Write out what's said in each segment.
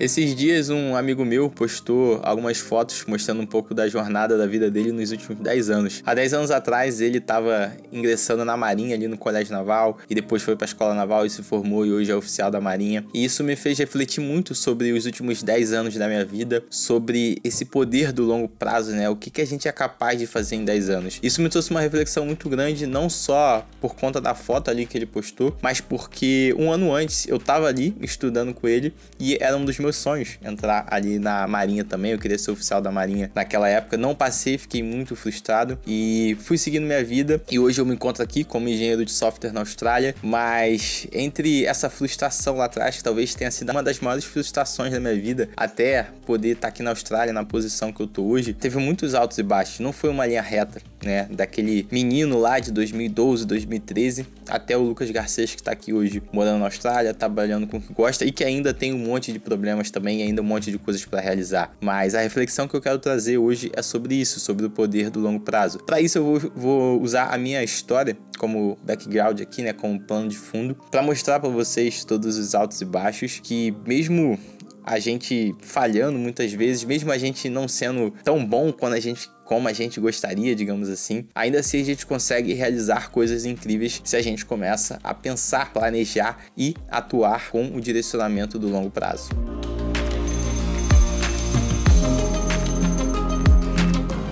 Esses dias, um amigo meu postou algumas fotos mostrando um pouco da jornada da vida dele nos últimos 10 anos. Há 10 anos atrás, ele estava ingressando na Marinha ali no Colégio Naval e depois foi para a Escola Naval e se formou e hoje é oficial da Marinha. E isso me fez refletir muito sobre os últimos 10 anos da minha vida, sobre esse poder do longo prazo, né? O que, que a gente é capaz de fazer em 10 anos. Isso me trouxe uma reflexão muito grande, não só por conta da foto ali que ele postou, mas porque um ano antes eu estava ali estudando com ele e era um dos meus meus sonhos entrar ali na Marinha também. Eu queria ser oficial da Marinha naquela época. Não passei, fiquei muito frustrado e fui seguindo minha vida. E hoje eu me encontro aqui como engenheiro de software na Austrália. Mas entre essa frustração lá atrás, que talvez tenha sido uma das maiores frustrações da minha vida, até poder estar tá aqui na Austrália, na posição que eu tô hoje, teve muitos altos e baixos. Não foi uma linha reta, né? Daquele menino lá de 2012, 2013, até o Lucas Garcês que tá aqui hoje morando na Austrália, trabalhando com o que gosta e que ainda tem um monte de problemas problemas também e ainda um monte de coisas para realizar. Mas a reflexão que eu quero trazer hoje é sobre isso, sobre o poder do longo prazo. Para isso eu vou, vou, usar a minha história como background aqui, né, como plano de fundo, para mostrar para vocês todos os altos e baixos que mesmo a gente falhando muitas vezes, mesmo a gente não sendo tão bom quando a gente como a gente gostaria, digamos assim. Ainda assim, a gente consegue realizar coisas incríveis se a gente começa a pensar, planejar e atuar com o direcionamento do longo prazo.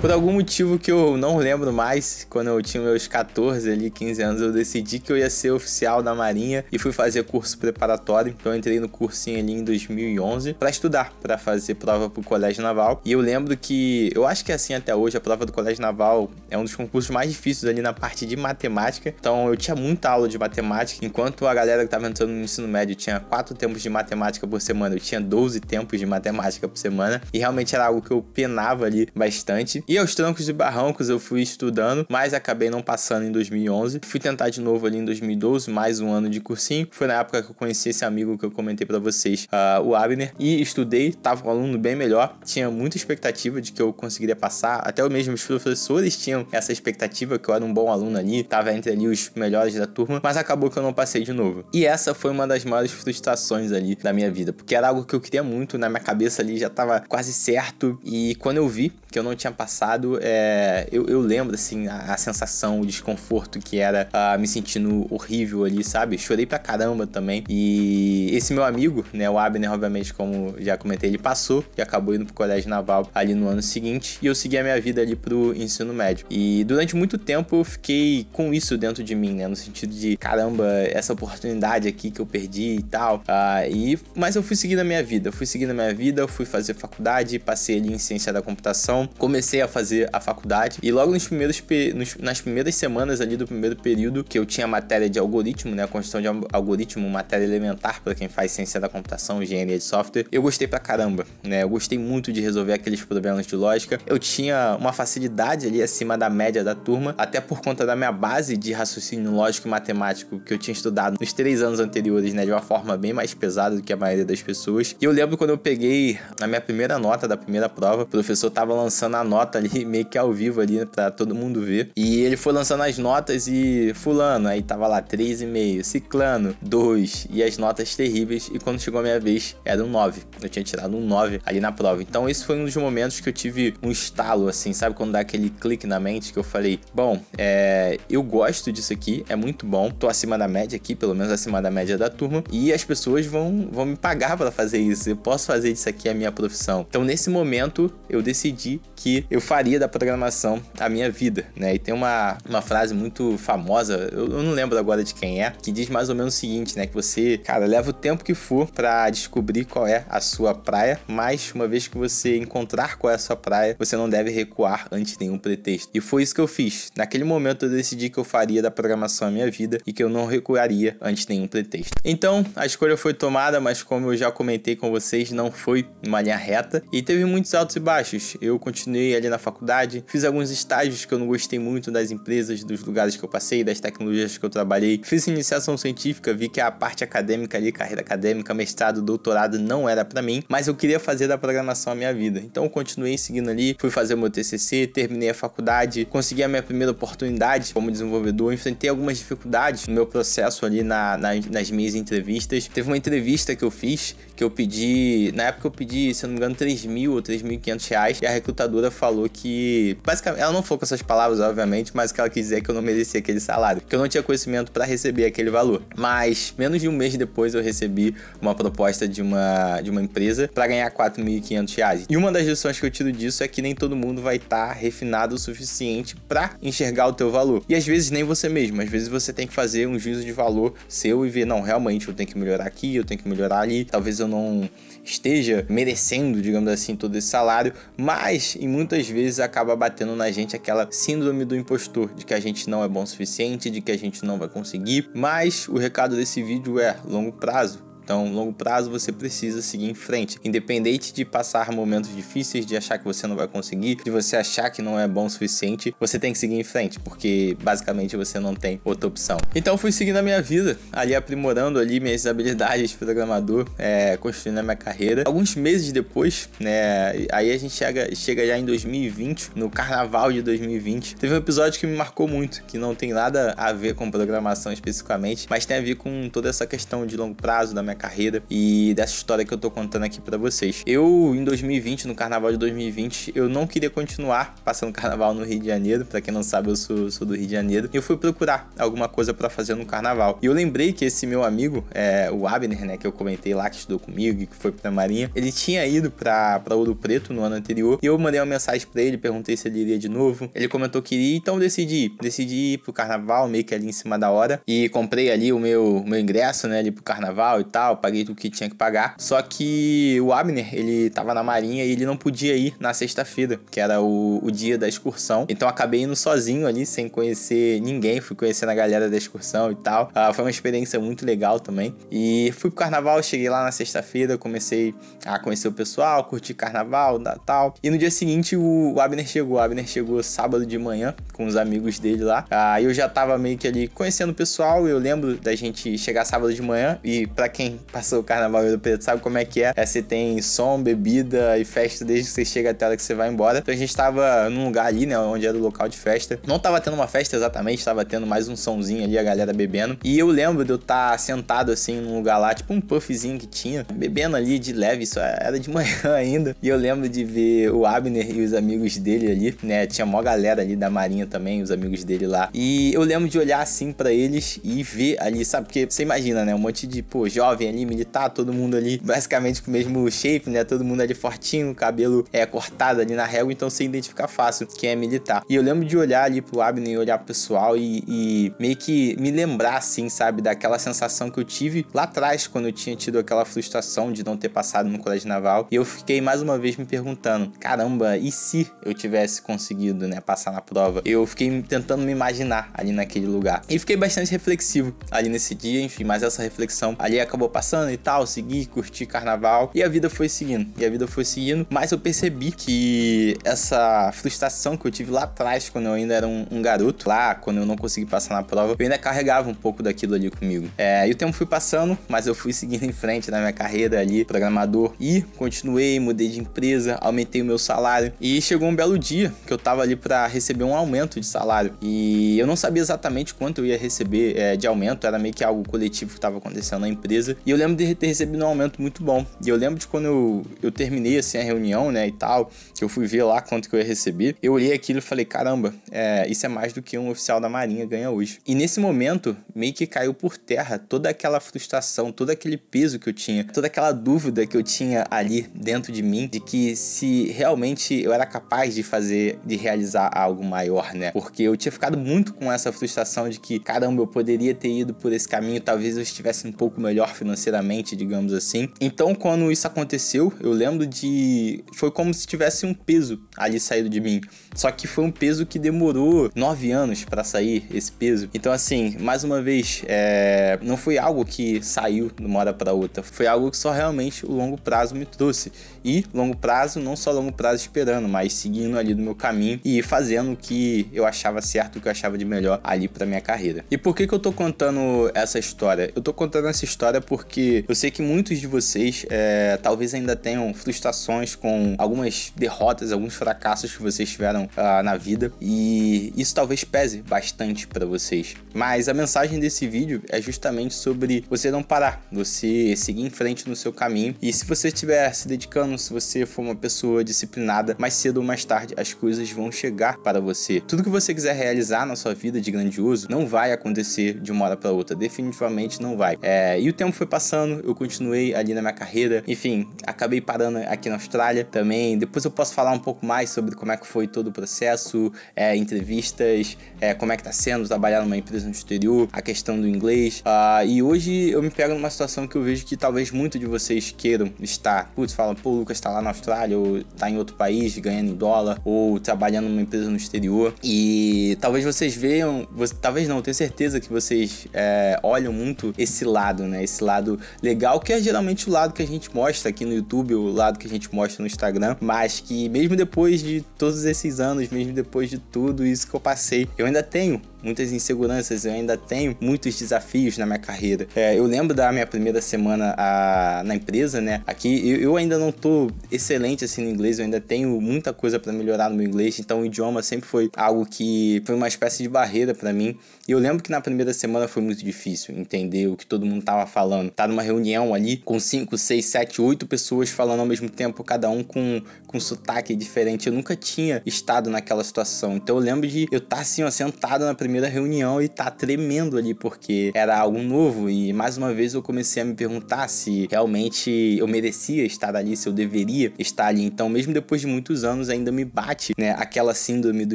Por algum motivo que eu não lembro mais, quando eu tinha meus 14 ali, 15 anos, eu decidi que eu ia ser oficial da Marinha e fui fazer curso preparatório. Então eu entrei no cursinho ali em 2011 para estudar, para fazer prova pro Colégio Naval. E eu lembro que, eu acho que é assim até hoje, a prova do Colégio Naval é um dos concursos mais difíceis ali na parte de matemática. Então eu tinha muita aula de matemática, enquanto a galera que tava entrando no ensino médio tinha quatro tempos de matemática por semana, eu tinha 12 tempos de matemática por semana e realmente era algo que eu penava ali bastante. E aos trancos e barrancos eu fui estudando, mas acabei não passando em 2011. Fui tentar de novo ali em 2012, mais um ano de cursinho. Foi na época que eu conheci esse amigo que eu comentei para vocês, uh, o Abner, e estudei, tava um aluno bem melhor, tinha muita expectativa de que eu conseguiria passar, até mesmo os professores tinham essa expectativa que eu era um bom aluno ali, tava entre ali os melhores da turma, mas acabou que eu não passei de novo. E essa foi uma das maiores frustrações ali da minha vida, porque era algo que eu queria muito, na minha cabeça ali já tava quase certo, e quando eu vi que eu não tinha passado passado, é, eu, eu, lembro, assim, a, a, sensação, o desconforto que era a ah, me sentindo horrível ali, sabe? Chorei pra caramba também. E esse meu amigo, né, o Abner, obviamente, como já comentei, ele passou e acabou indo pro Colégio Naval ali no ano seguinte. E eu segui a minha vida ali pro ensino médio. E durante muito tempo eu fiquei com isso dentro de mim, né? No sentido de, caramba, essa oportunidade aqui que eu perdi e tal. Uh, e, mas eu fui seguindo a minha vida, fui seguindo a minha vida, eu fui fazer faculdade, passei ali em ciência da computação, comecei a fazer a faculdade. E logo nos primeiros, nos, nas primeiras semanas ali do primeiro período, que eu tinha matéria de algoritmo, né? Construção de algoritmo, matéria elementar para quem faz ciência da computação, engenharia de software, eu gostei pra caramba, né? Eu gostei muito de resolver aqueles problemas de lógica. Eu tinha uma facilidade ali acima da média da turma, até por conta da minha base de raciocínio lógico e matemático que eu tinha estudado nos três anos anteriores, né? De uma forma bem mais pesada do que a maioria das pessoas. E eu lembro quando eu peguei a minha primeira nota da primeira prova, o professor tava lançando a nota nota ali, meio que ao vivo ali, né, pra todo mundo ver. E ele foi lançando as notas e fulano, aí tava lá 3,5, ciclano, 2, e as notas terríveis. E quando chegou a minha vez, era um 9. Eu tinha tirado um 9 ali na prova. Então esse foi um dos momentos que eu tive um estalo, assim, sabe? Quando dá aquele clique na mente que eu falei, bom, é, eu gosto disso aqui, é muito bom, tô acima da média aqui, pelo menos acima da média da turma, e as pessoas vão, vão me pagar para fazer isso, eu posso fazer disso aqui a minha profissão. Então nesse momento eu decidi que eu faria da programação a minha vida, né? E tem uma, uma frase muito famosa, eu, eu, não lembro agora de quem é, que diz mais ou menos o seguinte, né? Que você, cara, leva o tempo que for para descobrir qual é a sua praia, mas uma vez que você encontrar qual é a sua praia, você não deve recuar ante nenhum pretexto. E foi isso que eu fiz. Naquele momento eu decidi que eu faria da programação a minha vida e que eu não recuaria ante nenhum pretexto. Então, a escolha foi tomada, mas como eu já comentei com vocês, não foi uma linha reta e teve muitos altos e baixos. Eu continuei ali na da faculdade, fiz alguns estágios que eu não gostei muito das empresas, dos lugares que eu passei, das tecnologias que eu trabalhei. Fiz iniciação científica, vi que a parte acadêmica ali, carreira acadêmica, mestrado, doutorado não era para mim, mas eu queria fazer da programação a minha vida. Então eu continuei seguindo ali, fui fazer o meu TCC, terminei a faculdade, consegui a minha primeira oportunidade como desenvolvedor, enfrentei algumas dificuldades no meu processo ali na, na, nas minhas entrevistas. Teve uma entrevista que eu fiz que eu pedi, na época eu pedi, se eu não me engano, 3 mil ou 3.500 reais e a recrutadora falou falou que. Basicamente, ela não foi com essas palavras, obviamente, mas o que ela quis dizer é que eu não merecia aquele salário, que eu não tinha conhecimento para receber aquele valor. Mas menos de um mês depois eu recebi uma proposta de uma, de uma empresa para ganhar 4.500 reais. E uma das lições que eu tiro disso é que nem todo mundo vai estar tá refinado o suficiente para enxergar o teu valor. E às vezes nem você mesmo, às vezes você tem que fazer um juízo de valor seu e ver, não, realmente eu tenho que melhorar aqui, eu tenho que melhorar ali, talvez eu não esteja merecendo, digamos assim, todo esse salário, mas em muitas vezes vezes acaba batendo na gente aquela síndrome do impostor, de que a gente não é bom o suficiente, de que a gente não vai conseguir. Mas o recado desse vídeo é longo prazo. Então, longo prazo você precisa seguir em frente, independente de passar momentos difíceis, de achar que você não vai conseguir, de você achar que não é bom o suficiente, você tem que seguir em frente, porque basicamente você não tem outra opção. Então, fui seguindo a minha vida, ali aprimorando ali minhas habilidades de programador, é, construindo a minha carreira. Alguns meses depois, né, aí a gente chega, chega já em 2020, no carnaval de 2020, teve um episódio que me marcou muito, que não tem nada a ver com programação especificamente, mas tem a ver com toda essa questão de longo prazo da minha carreira e dessa história que eu tô contando aqui para vocês. Eu, em 2020, no carnaval de 2020, eu não queria continuar passando carnaval no Rio de Janeiro. Para quem não sabe, eu sou, sou, do Rio de Janeiro. Eu fui procurar alguma coisa para fazer no carnaval. E eu lembrei que esse meu amigo, é, o Abner, né, que eu comentei lá, que estudou comigo e que foi pra Marinha, ele tinha ido pra, pra Ouro Preto no ano anterior. E eu mandei uma mensagem para ele, perguntei se ele iria de novo. Ele comentou que iria, então eu decidi Decidi ir pro carnaval, meio que ali em cima da hora. E comprei ali o meu, o meu ingresso, né, ali pro carnaval e tal tal, paguei o que tinha que pagar. Só que o Abner, ele tava na marinha e ele não podia ir na sexta-feira, que era o, o dia da excursão. Então acabei indo sozinho ali, sem conhecer ninguém, fui conhecendo a galera da excursão e tal. Ah, foi uma experiência muito legal também. E fui pro carnaval, cheguei lá na sexta-feira, comecei a conhecer o pessoal, curti carnaval, tal. E no dia seguinte o, o Abner chegou. O Abner chegou sábado de manhã com os amigos dele lá. Aí ah, eu já tava meio que ali conhecendo o pessoal. Eu lembro da gente chegar sábado de manhã e para quem passou o carnaval do Pedro, Preto sabe como é que é. é você tem som, bebida e festa desde que você chega até a hora que você vai embora. Então a gente tava num lugar ali, né? Onde era o local de festa. Não tava tendo uma festa exatamente, tava tendo mais um somzinho ali, a galera bebendo. E eu lembro de eu estar tá sentado assim num lugar lá, tipo um puffzinho que tinha, bebendo ali de leve, isso era de manhã ainda. E eu lembro de ver o Abner e os amigos dele ali, né? Tinha mó galera ali da Marinha também, os amigos dele lá. E eu lembro de olhar assim para eles e ver ali, sabe? Porque você imagina, né? Um monte de, pô, jovem jovem ali, militar, todo mundo ali basicamente com o mesmo shape, né? Todo mundo ali fortinho, cabelo é cortado ali na régua, então você identifica fácil quem é militar. E eu lembro de olhar ali pro Abner e olhar pro pessoal e, e, meio que me lembrar, assim, sabe, daquela sensação que eu tive lá atrás, quando eu tinha tido aquela frustração de não ter passado no colégio naval. E eu fiquei mais uma vez me perguntando: caramba, e se eu tivesse conseguido, né, passar na prova? Eu fiquei tentando me imaginar ali naquele lugar. E fiquei bastante reflexivo ali nesse dia, enfim, mas essa reflexão ali acabou acabou passando e tal, segui, curti carnaval e a vida foi seguindo. E a vida foi seguindo, mas eu percebi que essa frustração que eu tive lá atrás, quando eu ainda era um, um garoto, lá quando eu não consegui passar na prova, eu ainda carregava um pouco daquilo ali comigo. É, e o tempo fui passando, mas eu fui seguindo em frente na minha carreira ali, programador, e continuei, mudei de empresa, aumentei o meu salário. E chegou um belo dia que eu tava ali para receber um aumento de salário. E eu não sabia exatamente quanto eu ia receber é, de aumento, era meio que algo coletivo que estava acontecendo na empresa. E eu lembro de ter recebido um aumento muito bom. E eu lembro de quando eu, eu terminei assim a reunião, né, e tal, que eu fui ver lá quanto que eu ia receber, eu olhei aquilo e falei, caramba, é, isso é mais do que um oficial da Marinha ganha hoje. E nesse momento, meio que caiu por terra toda aquela frustração, todo aquele peso que eu tinha, toda aquela dúvida que eu tinha ali dentro de mim de que se realmente eu era capaz de fazer, de realizar algo maior, né? Porque eu tinha ficado muito com essa frustração de que, caramba, eu poderia ter ido por esse caminho, talvez eu estivesse um pouco melhor financeiramente, digamos assim. Então, quando isso aconteceu, eu lembro de. Foi como se tivesse um peso ali saído de mim. Só que foi um peso que demorou nove anos para sair esse peso. Então, assim, mais uma vez, é... não foi algo que saiu de uma hora para outra. Foi algo que só realmente o longo prazo me trouxe. E longo prazo, não só longo prazo esperando, mas seguindo ali do meu caminho e fazendo o que eu achava certo, o que eu achava de melhor ali para minha carreira. E por que, que eu tô contando essa história? Eu tô contando essa história porque porque eu sei que muitos de vocês é, talvez ainda tenham frustrações com algumas derrotas, alguns fracassos que vocês tiveram uh, na vida e isso talvez pese bastante para vocês. Mas a mensagem desse vídeo é justamente sobre você não parar, você seguir em frente no seu caminho e se você estiver se dedicando, se você for uma pessoa disciplinada, mais cedo ou mais tarde as coisas vão chegar para você. Tudo que você quiser realizar na sua vida de grandioso não vai acontecer de uma hora para outra, definitivamente não vai. É, e o tempo foi passando, eu continuei ali na minha carreira. Enfim, acabei parando aqui na Austrália também. Depois eu posso falar um pouco mais sobre como é que foi todo o processo, é, entrevistas, é, como é que tá sendo trabalhar numa empresa no exterior, a questão do inglês. Uh, e hoje eu me pego numa situação que eu vejo que talvez muito de vocês queiram estar. Putz, falam, pô, Lucas tá lá na Austrália, ou tá em outro país, ganhando em dólar, ou trabalhando numa empresa no exterior. E talvez vocês vejam, talvez não, tenho certeza que vocês é, olham muito esse lado, né? Esse lado lado legal, que é geralmente o lado que a gente mostra aqui no YouTube, o lado que a gente mostra no Instagram, mas que mesmo depois de todos esses anos, mesmo depois de tudo isso que eu passei, eu ainda tenho muitas inseguranças, eu ainda tenho muitos desafios na minha carreira. É, eu lembro da minha primeira semana a, na empresa, né? Aqui eu, eu, ainda não tô excelente assim no inglês, eu ainda tenho muita coisa para melhorar no meu inglês, então o idioma sempre foi algo que foi uma espécie de barreira para mim. E eu lembro que na primeira semana foi muito difícil entender o que todo mundo tava falando. Tá numa reunião ali com 5, 6, 7, 8 pessoas falando ao mesmo tempo, cada um com, com sotaque diferente. Eu nunca tinha estado naquela situação. Então eu lembro de eu estar tá, assim, ó, sentado na primeira primeira reunião e tá tremendo ali porque era algo novo e mais uma vez eu comecei a me perguntar se realmente eu merecia estar ali, se eu deveria estar ali. Então, mesmo depois de muitos anos, ainda me bate, né, aquela síndrome do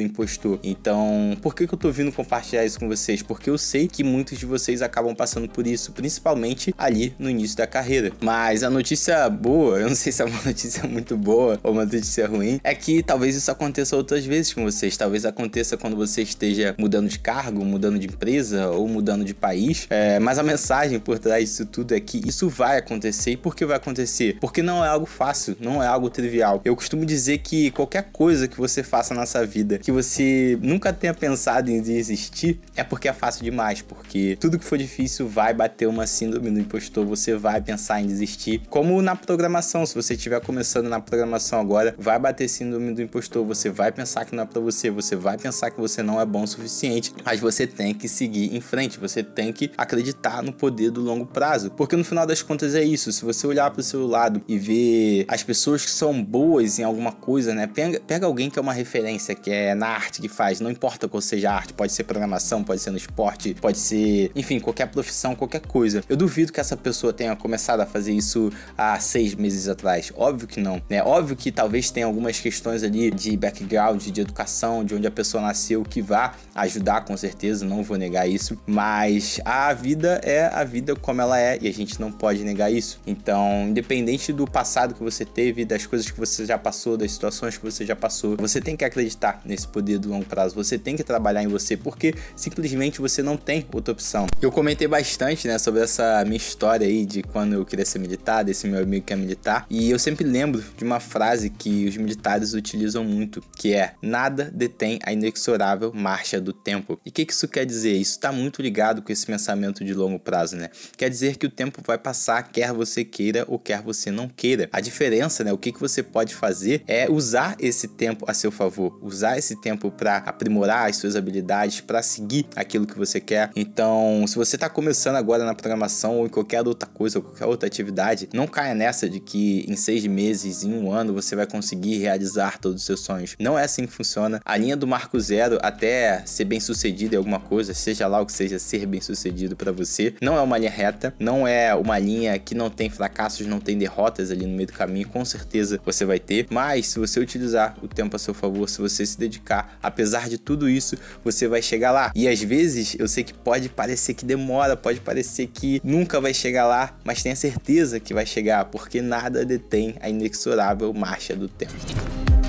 impostor. Então, por que, que eu tô vindo compartilhar isso com vocês? Porque eu sei que muitos de vocês acabam passando por isso, principalmente ali no início da carreira. Mas a notícia boa, eu não sei se é uma notícia muito boa ou uma notícia ruim, é que talvez isso aconteça outras vezes com vocês. Talvez aconteça quando você esteja mudando de cargo, mudando de empresa ou mudando de país. É, mas a mensagem por trás disso tudo é que isso vai acontecer. E por que vai acontecer? Porque não é algo fácil, não é algo trivial. Eu costumo dizer que qualquer coisa que você faça nessa vida que você nunca tenha pensado em desistir é porque é fácil demais, porque tudo que for difícil vai bater uma síndrome do impostor, você vai pensar em desistir. Como na programação, se você estiver começando na programação agora, vai bater síndrome do impostor, você vai pensar que não é para você, você vai pensar que você não é bom o suficiente mas você tem que seguir em frente, você tem que acreditar no poder do longo prazo, porque no final das contas é isso. Se você olhar para o seu lado e ver as pessoas que são boas em alguma coisa, né? Pega, pega alguém que é uma referência, que é na arte que faz, não importa qual seja a arte, pode ser programação, pode ser no esporte, pode ser, enfim, qualquer profissão, qualquer coisa. Eu duvido que essa pessoa tenha começado a fazer isso há seis meses atrás. Óbvio que não, né? Óbvio que talvez tenha algumas questões ali de background, de educação, de onde a pessoa nasceu, que vá ajudar com certeza, não vou negar isso, mas a vida é a vida como ela é e a gente não pode negar isso. Então, independente do passado que você teve, das coisas que você já passou, das situações que você já passou, você tem que acreditar nesse poder do longo prazo, você tem que trabalhar em você, porque simplesmente você não tem outra opção. Eu comentei bastante, né, sobre essa minha história aí de quando eu queria ser militar, desse meu amigo que é militar, e eu sempre lembro de uma frase que os militares utilizam muito, que é: nada detém a inexorável marcha do tempo. E o que, que isso quer dizer? Isso está muito ligado com esse pensamento de longo prazo, né? Quer dizer que o tempo vai passar, quer você queira ou quer você não queira. A diferença, né? O que, que você pode fazer é usar esse tempo a seu favor, usar esse tempo para aprimorar as suas habilidades, para seguir aquilo que você quer. Então, se você está começando agora na programação ou em qualquer outra coisa, ou qualquer outra atividade, não caia nessa de que em seis meses, em um ano, você vai conseguir realizar todos os seus sonhos. Não é assim que funciona. A linha do Marco Zero, até ser bem sucedido, sucedido em alguma coisa, seja lá o que seja ser bem sucedido para você, não é uma linha reta, não é uma linha que não tem fracassos, não tem derrotas ali no meio do caminho, com certeza você vai ter, mas se você utilizar o tempo a seu favor, se você se dedicar, apesar de tudo isso, você vai chegar lá. E às vezes eu sei que pode parecer que demora, pode parecer que nunca vai chegar lá, mas tenha certeza que vai chegar, porque nada detém a inexorável marcha do tempo.